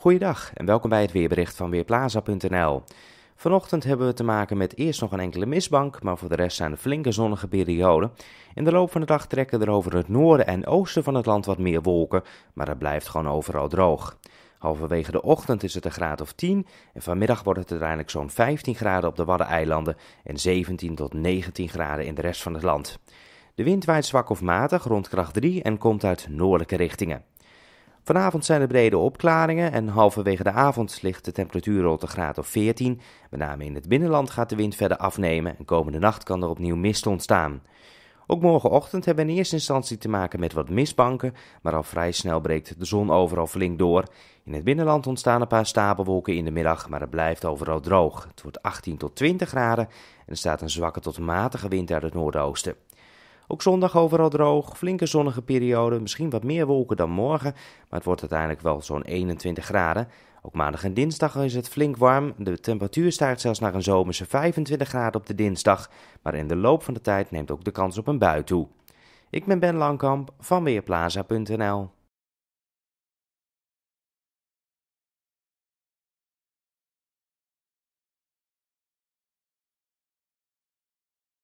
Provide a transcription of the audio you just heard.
Goeiedag en welkom bij het weerbericht van Weerplaza.nl. Vanochtend hebben we te maken met eerst nog een enkele mistbank, maar voor de rest zijn er flinke zonnige perioden. In de loop van de dag trekken er over het noorden en oosten van het land wat meer wolken, maar het blijft gewoon overal droog. Halverwege de ochtend is het een graad of 10 en vanmiddag wordt het uiteindelijk zo'n 15 graden op de Waddeneilanden en 17 tot 19 graden in de rest van het land. De wind waait zwak of matig rond kracht 3 en komt uit noordelijke richtingen. Vanavond zijn er brede opklaringen en halverwege de avond ligt de temperatuur rond een graad of 14. Met name in het binnenland gaat de wind verder afnemen en komende nacht kan er opnieuw mist ontstaan. Ook morgenochtend hebben we in eerste instantie te maken met wat mistbanken, maar al vrij snel breekt de zon overal flink door. In het binnenland ontstaan een paar stapelwolken in de middag, maar het blijft overal droog. Het wordt 18 tot 20 graden en er staat een zwakke tot matige wind uit het noordoosten. Ook zondag overal droog, flinke zonnige periode, misschien wat meer wolken dan morgen, maar het wordt uiteindelijk wel zo'n 21 graden. Ook maandag en dinsdag is het flink warm. De temperatuur stijgt zelfs naar een zomerse 25 graden op de dinsdag, maar in de loop van de tijd neemt ook de kans op een bui toe. Ik ben Ben Langkamp van Weerplaza.nl.